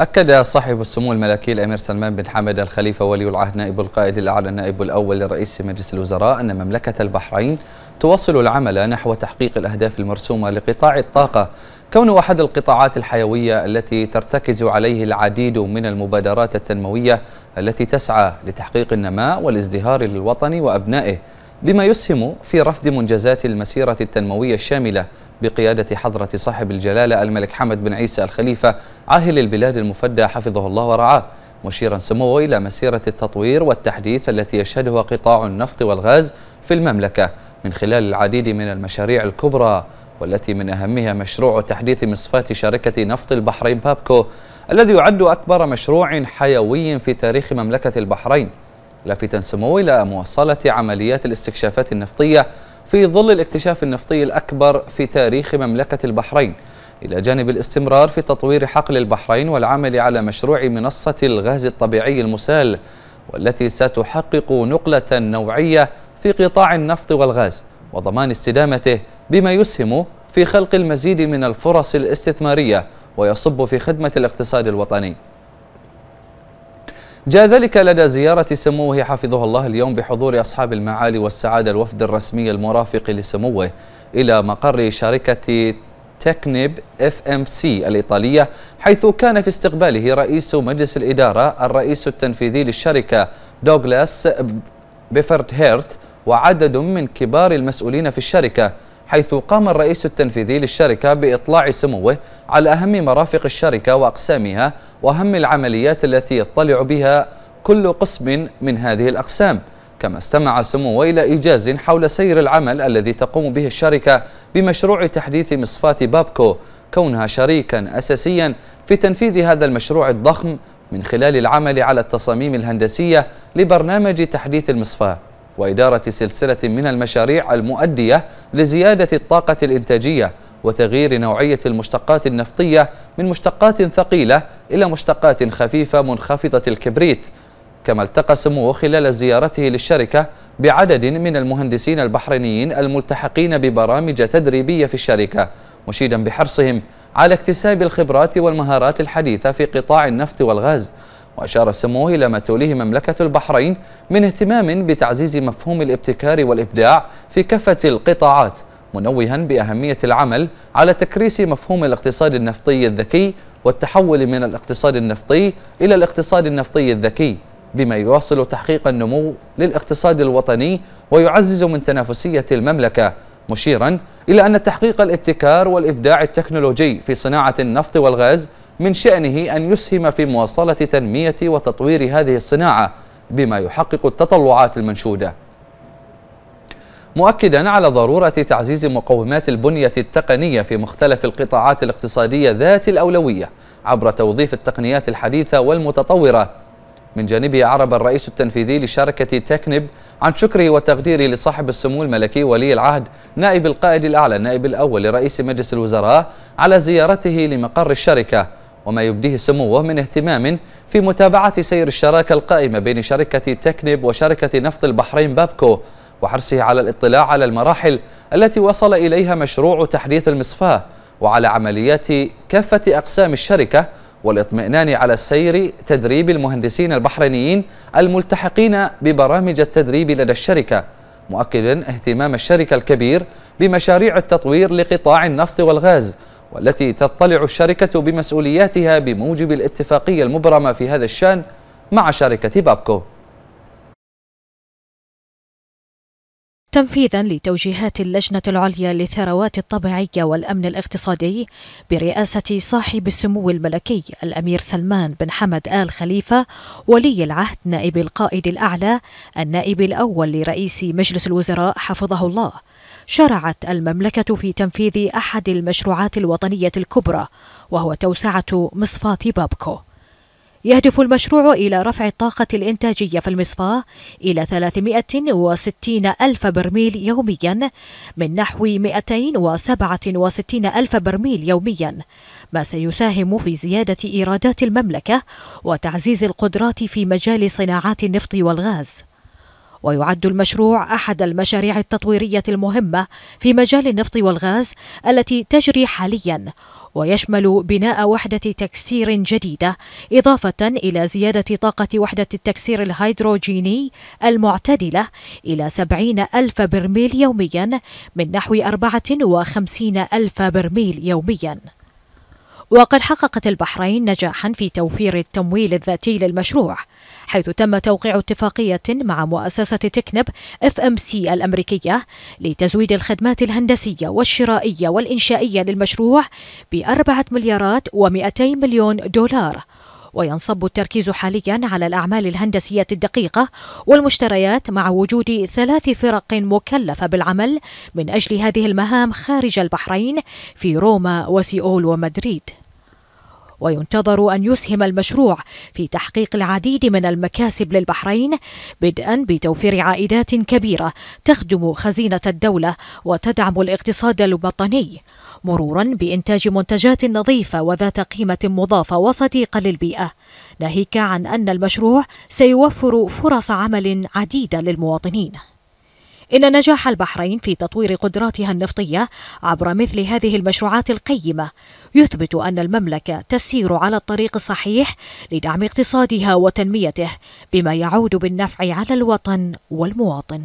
أكد صاحب السمو الملكي الأمير سلمان بن حمد الخليفة ولي العهد نائب القائد الأعلى النائب الأول لرئيس مجلس الوزراء أن مملكة البحرين تواصل العمل نحو تحقيق الأهداف المرسومة لقطاع الطاقة كونه أحد القطاعات الحيوية التي ترتكز عليه العديد من المبادرات التنموية التي تسعى لتحقيق النماء والازدهار للوطن وأبنائه بما يسهم في رفض منجزات المسيرة التنموية الشاملة بقيادة حضرة صاحب الجلالة الملك حمد بن عيسى الخليفة عاهل البلاد المفدى حفظه الله ورعاه مشيرا سموه إلى مسيرة التطوير والتحديث التي يشهدها قطاع النفط والغاز في المملكة من خلال العديد من المشاريع الكبرى والتي من أهمها مشروع تحديث مصفاة شركة نفط البحرين بابكو الذي يعد أكبر مشروع حيوي في تاريخ مملكة البحرين لافتا سموه إلى مواصلة عمليات الاستكشافات النفطية في ظل الاكتشاف النفطي الأكبر في تاريخ مملكة البحرين إلى جانب الاستمرار في تطوير حقل البحرين والعمل على مشروع منصة الغاز الطبيعي المسال والتي ستحقق نقلة نوعية في قطاع النفط والغاز وضمان استدامته بما يسهم في خلق المزيد من الفرص الاستثمارية ويصب في خدمة الاقتصاد الوطني جاء ذلك لدى زيارة سموه حفظه الله اليوم بحضور أصحاب المعالي والسعادة الوفد الرسمي المرافق لسموه إلى مقر شركة تكنيب اف ام سي الإيطالية حيث كان في استقباله رئيس مجلس الإدارة الرئيس التنفيذي للشركة دوغلاس بيفرد هيرت وعدد من كبار المسؤولين في الشركة حيث قام الرئيس التنفيذي للشركة بإطلاع سموه على أهم مرافق الشركة وأقسامها وأهم العمليات التي يطلع بها كل قسم من هذه الأقسام كما استمع سموه إلى إيجاز حول سير العمل الذي تقوم به الشركة بمشروع تحديث مصفات بابكو كونها شريكا أساسيا في تنفيذ هذا المشروع الضخم من خلال العمل على التصاميم الهندسية لبرنامج تحديث المصفاة وإدارة سلسلة من المشاريع المؤدية لزيادة الطاقة الإنتاجية وتغيير نوعية المشتقات النفطية من مشتقات ثقيلة إلى مشتقات خفيفة منخفضة الكبريت كما التقى سموه خلال زيارته للشركة بعدد من المهندسين البحرينيين الملتحقين ببرامج تدريبية في الشركة مشيدا بحرصهم على اكتساب الخبرات والمهارات الحديثة في قطاع النفط والغاز وأشار سموه إلى ما توليه مملكة البحرين من اهتمام بتعزيز مفهوم الابتكار والإبداع في كافة القطاعات منوها بأهمية العمل على تكريس مفهوم الاقتصاد النفطي الذكي والتحول من الاقتصاد النفطي إلى الاقتصاد النفطي الذكي بما يواصل تحقيق النمو للاقتصاد الوطني ويعزز من تنافسية المملكة مشيرا إلى أن تحقيق الابتكار والإبداع التكنولوجي في صناعة النفط والغاز من شأنه أن يسهم في مواصلة تنمية وتطوير هذه الصناعة بما يحقق التطلعات المنشودة مؤكدا على ضرورة تعزيز مقومات البنية التقنية في مختلف القطاعات الاقتصادية ذات الأولوية عبر توظيف التقنيات الحديثة والمتطورة من جانبه أعرب الرئيس التنفيذي لشركة تكنب عن شكره وتقديره لصاحب السمو الملكي ولي العهد نائب القائد الأعلى النائب الأول لرئيس مجلس الوزراء على زيارته لمقر الشركة وما يبديه سموه من اهتمام في متابعة سير الشراكة القائمة بين شركة تكنب وشركة نفط البحرين بابكو وحرصه على الاطلاع على المراحل التي وصل إليها مشروع تحديث المصفاة وعلى عمليات كافة أقسام الشركة والاطمئنان على السير تدريب المهندسين البحرينيين الملتحقين ببرامج التدريب لدى الشركة مؤكدا اهتمام الشركة الكبير بمشاريع التطوير لقطاع النفط والغاز والتي تطلع الشركة بمسؤولياتها بموجب الاتفاقية المبرمة في هذا الشأن مع شركة بابكو تنفيذا لتوجيهات اللجنة العليا للثروات الطبيعية والأمن الاقتصادي برئاسة صاحب السمو الملكي الأمير سلمان بن حمد آل خليفة ولي العهد نائب القائد الأعلى النائب الأول لرئيس مجلس الوزراء حفظه الله شرعت المملكة في تنفيذ أحد المشروعات الوطنية الكبرى وهو توسعة مصفاة بابكو يهدف المشروع إلى رفع الطاقة الإنتاجية في المصفاة إلى 360 ألف برميل يوميا من نحو 267 ألف برميل يوميا ما سيساهم في زيادة إيرادات المملكة وتعزيز القدرات في مجال صناعات النفط والغاز ويعد المشروع أحد المشاريع التطويرية المهمة في مجال النفط والغاز التي تجري حالياً ويشمل بناء وحدة تكسير جديدة إضافة إلى زيادة طاقة وحدة التكسير الهيدروجيني المعتدلة إلى 70 ألف برميل يوميا من نحو 54 ألف برميل يوميا وقد حققت البحرين نجاحا في توفير التمويل الذاتي للمشروع حيث تم توقيع اتفاقية مع مؤسسة تكنب اف ام سي الأمريكية لتزويد الخدمات الهندسية والشرائية والإنشائية للمشروع بأربعة مليارات و200 مليون دولار وينصب التركيز حاليا على الأعمال الهندسية الدقيقة والمشتريات مع وجود ثلاث فرق مكلفة بالعمل من أجل هذه المهام خارج البحرين في روما وسيول ومدريد وينتظر أن يسهم المشروع في تحقيق العديد من المكاسب للبحرين بدءا بتوفير عائدات كبيرة تخدم خزينة الدولة وتدعم الاقتصاد الوطني مرورا بإنتاج منتجات نظيفة وذات قيمة مضافة وصديقة للبيئة ناهيك عن أن المشروع سيوفر فرص عمل عديدة للمواطنين إن نجاح البحرين في تطوير قدراتها النفطية عبر مثل هذه المشروعات القيمة يثبت أن المملكة تسير على الطريق الصحيح لدعم اقتصادها وتنميته بما يعود بالنفع على الوطن والمواطن